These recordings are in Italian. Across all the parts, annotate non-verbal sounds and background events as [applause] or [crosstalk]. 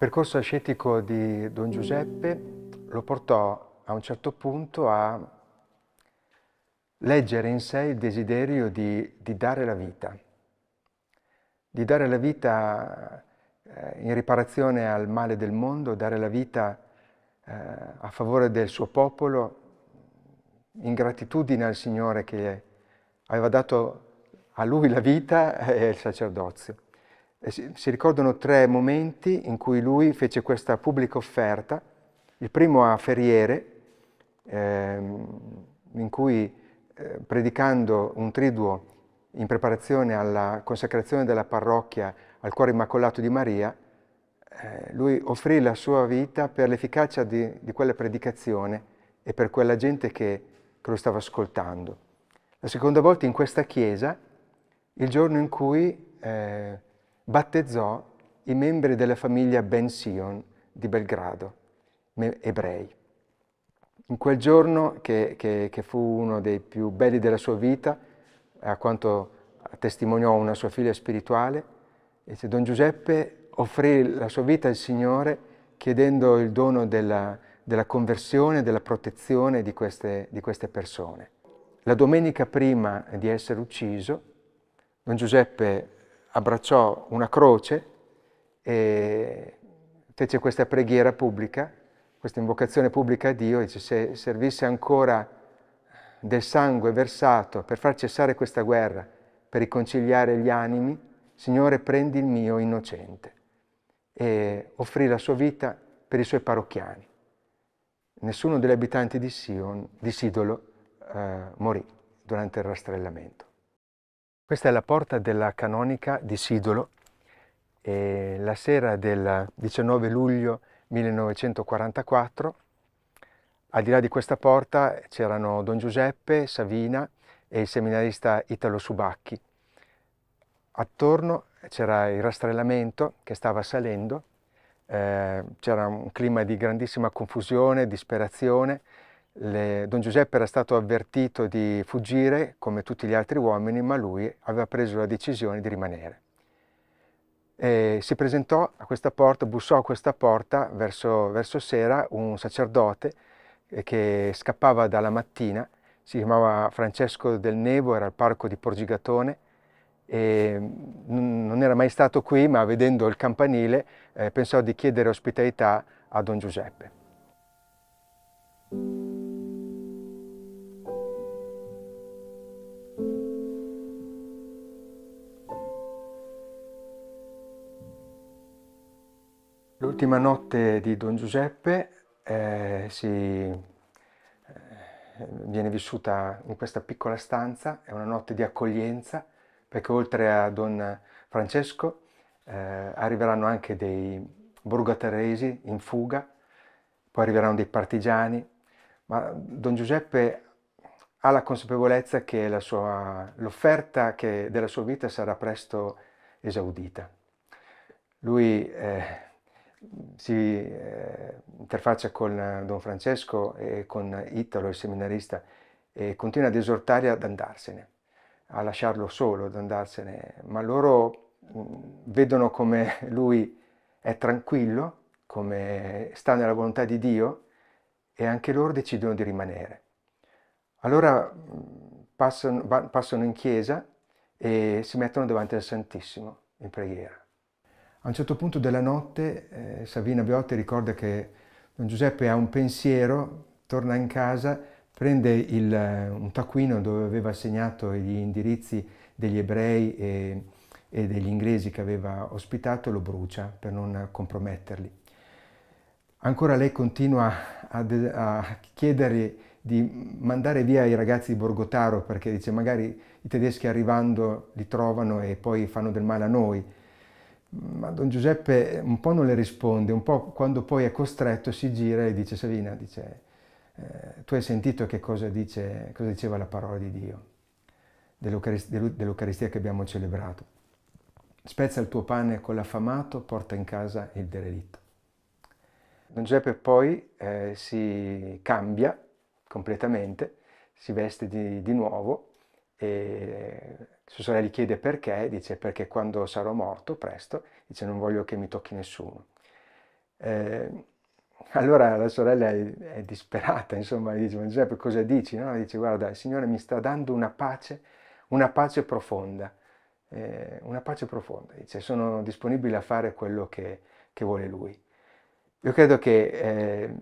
Il percorso ascetico di Don Giuseppe lo portò a un certo punto a leggere in sé il desiderio di, di dare la vita, di dare la vita eh, in riparazione al male del mondo, dare la vita eh, a favore del suo popolo, in gratitudine al Signore che aveva dato a lui la vita e il sacerdozio si, si ricordano tre momenti in cui lui fece questa pubblica offerta, il primo a Ferriere, ehm, in cui eh, predicando un triduo in preparazione alla consacrazione della parrocchia al cuore immacolato di Maria, eh, lui offrì la sua vita per l'efficacia di, di, quella predicazione e per quella gente che, che lo stava ascoltando. La seconda volta in questa chiesa, il giorno in cui eh, battezzò i membri della famiglia Ben Sion di Belgrado, ebrei. In quel giorno, che, che, che fu uno dei più belli della sua vita, a quanto testimoniò una sua figlia spirituale, Don Giuseppe offrì la sua vita al Signore chiedendo il dono della, della conversione, della protezione di queste, di queste persone. La domenica prima di essere ucciso, Don Giuseppe abbracciò una croce e fece questa preghiera pubblica, questa invocazione pubblica a Dio, dice se servisse ancora del sangue versato per far cessare questa guerra, per riconciliare gli animi, Signore prendi il mio innocente e offrì la sua vita per i suoi parrocchiani. Nessuno degli abitanti di, Sion, di Sidolo eh, morì durante il rastrellamento. Questa è la porta della canonica di Sidolo. E la sera del 19 luglio 1944, al di là di questa porta c'erano Don Giuseppe, Savina e il seminarista Italo Subacchi. Attorno c'era il rastrellamento che stava salendo, eh, c'era un clima di grandissima confusione, disperazione, le, Don Giuseppe era stato avvertito di fuggire come tutti gli altri uomini, ma lui aveva preso la decisione di rimanere. E si presentò a questa porta, bussò a questa porta verso, verso sera un sacerdote eh, che scappava dalla mattina, si chiamava Francesco del Nevo, era al parco di Porgigatone, e mm, non era mai stato qui, ma vedendo il campanile eh, pensò di chiedere ospitalità a Don Giuseppe. L'ultima notte di Don Giuseppe eh, si, eh, viene vissuta in questa piccola stanza, è una notte di accoglienza perché oltre a Don Francesco eh, arriveranno anche dei borgateresi in fuga, poi arriveranno dei partigiani, ma Don Giuseppe ha la consapevolezza che la sua, l'offerta che della sua vita sarà presto esaudita. Lui eh, si eh, interfaccia con eh, Don Francesco e con Italo, il seminarista, e continua ad esortare ad andarsene, a lasciarlo solo, ad andarsene, ma loro mh, mm, vedono come lui è tranquillo, come sta nella volontà di Dio e anche loro decidono di rimanere. Allora mm, passano, passano in chiesa e si mettono davanti al Santissimo in preghiera. A un certo punto della notte eh, Savina Biotti ricorda che Don Giuseppe ha un pensiero, torna in casa, prende il, eh, un taccuino dove aveva segnato gli indirizzi degli ebrei e, e degli inglesi che aveva ospitato, e lo brucia per non comprometterli. Ancora lei continua a, a chiedere di mandare via i ragazzi di Borgotaro perché dice magari i tedeschi arrivando li trovano e poi fanno del male a noi ma Don Giuseppe un po' non le risponde, un po' quando poi è costretto si gira e dice Savina, dice, eh, tu hai sentito che cosa, dice, cosa, diceva la parola di Dio, dell'Eucaristia, dell'Eucaristia che abbiamo celebrato. Spezza il tuo pane con l'affamato, porta in casa il derelitto. Don Giuseppe poi eh, si cambia completamente, si veste di, di nuovo e sua sorella gli chiede perché, dice perché quando sarò morto presto, dice non voglio che mi tocchi nessuno. Eh, allora la sorella è, è, disperata, insomma, dice, ma Giuseppe cosa dici? No? Dice, guarda, il Signore mi sta dando una pace, una pace profonda, eh, una pace profonda, dice, sono disponibile a fare quello che, che vuole Lui. Io credo che eh,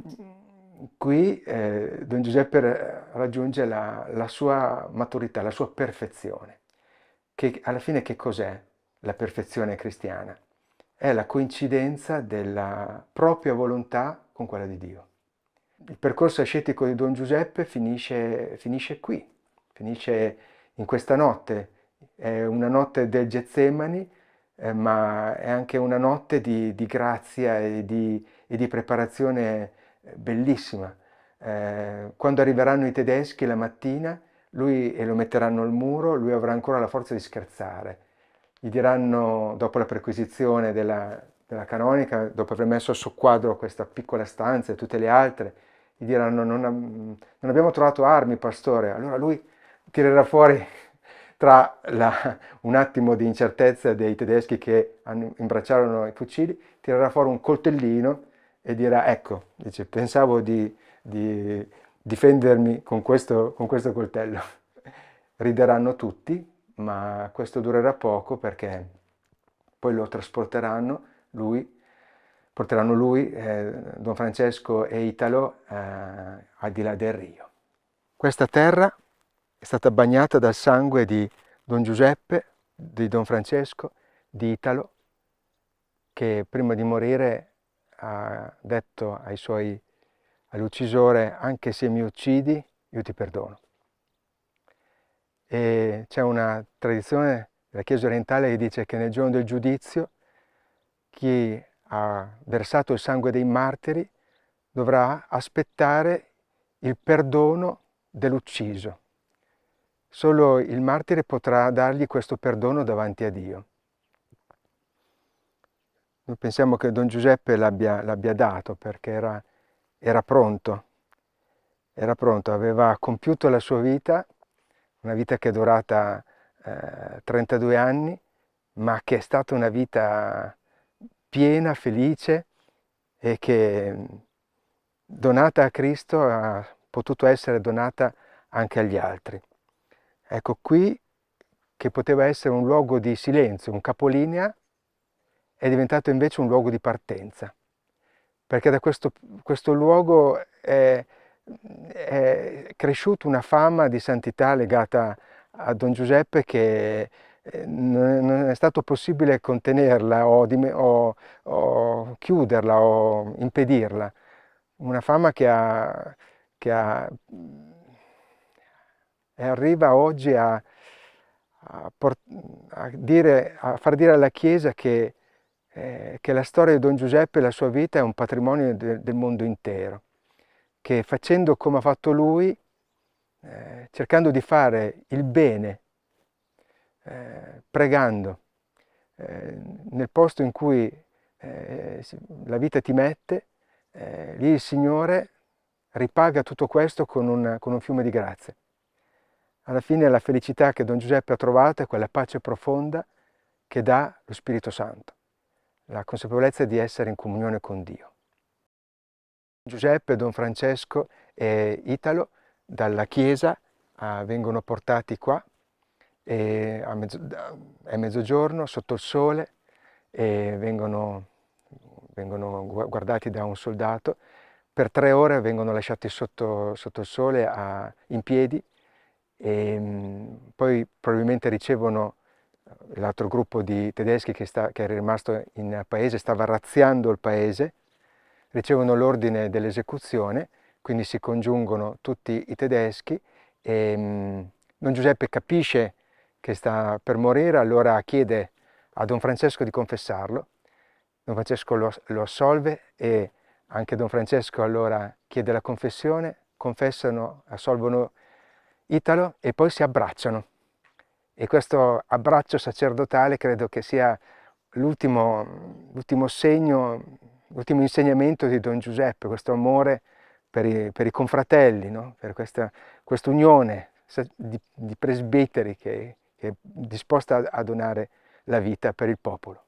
qui eh, Don Giuseppe raggiunge la, la, sua maturità, la sua perfezione, che alla fine che cos'è la perfezione cristiana? È la coincidenza della propria volontà con quella di Dio. Il percorso ascetico di Don Giuseppe finisce, finisce qui, finisce in questa notte, è una notte del Getsemani, eh, ma è anche una notte di, di grazia e di, e di preparazione eh, bellissima. Eh, quando arriveranno i tedeschi la mattina lui, e lo metteranno al muro, lui avrà ancora la forza di scherzare. Gli diranno, dopo la perquisizione della, della canonica, dopo aver messo a soqquadro questa piccola stanza e tutte le altre, gli diranno non, non abbiamo trovato armi, pastore. Allora lui tirerà fuori [laughs] tra la, un attimo di incertezza dei tedeschi che imbracciarono i fucili, tirerà fuori un coltellino e dirà ecco, dice, pensavo di, di difendermi con questo, con questo coltello. [laughs] Rideranno tutti, ma questo durerà poco perché poi lo trasporteranno lui porteranno lui, eh, Don Francesco e Italo, eh, al di là del Rio. Questa terra è stata bagnata dal sangue di Don Giuseppe, di Don Francesco, di Italo, che prima di morire ha detto suoi, all'uccisore anche se mi uccidi io ti perdono. E c'è una tradizione della Chiesa orientale che dice che nel giorno del giudizio chi ha versato il sangue dei martiri dovrà aspettare il perdono dell'ucciso. Solo il martire potrà dargli questo perdono davanti a Dio. Noi pensiamo che Don Giuseppe l'abbia, dato perché era, era pronto, era pronto, aveva compiuto la sua vita, una vita che è durata eh, 32 anni, ma che è stata una vita piena, felice e che donata a Cristo ha potuto essere donata anche agli altri. Ecco qui che poteva essere un luogo di silenzio, un capolinea è diventato invece un luogo di partenza, perché da questo, questo luogo è, è, cresciuta una fama di santità legata a Don Giuseppe che eh, non è stato possibile contenerla o, o, o chiuderla o impedirla. Una fama che, ha, che ha, arriva oggi a, a, a, dire, a far dire alla Chiesa che eh, che la storia di Don Giuseppe e la sua vita è un patrimonio de del mondo intero, che facendo come ha fatto lui, eh, cercando di fare il bene, eh, pregando eh, nel posto in cui eh, la vita ti mette, eh, lì il Signore ripaga tutto questo con, una, con un fiume di grazie. Alla fine la felicità che Don Giuseppe ha trovato è quella pace profonda che dà lo Spirito Santo la consapevolezza di essere in comunione con Dio. Giuseppe, Don Francesco e Italo dalla chiesa ah, vengono portati qua e a, mezzo, a, mezzogiorno sotto il sole e vengono, vengono, guardati da un soldato. Per tre ore vengono lasciati sotto, sotto il sole a, in piedi e mm, poi probabilmente ricevono l'altro gruppo di tedeschi che, sta, che, era rimasto in paese stava razziando il paese, ricevono l'ordine dell'esecuzione, quindi si congiungono tutti i tedeschi e mm, Don Giuseppe capisce che sta per morire, allora chiede a Don Francesco di confessarlo, Don Francesco lo, lo assolve e anche Don Francesco allora chiede la confessione, confessano, assolvono Italo e poi si abbracciano e questo abbraccio sacerdotale credo che sia l'ultimo, segno, l'ultimo insegnamento di Don Giuseppe, questo amore per i, per i confratelli, no? per questa quest unione di, di presbiteri che, che è disposta a donare la vita per il popolo.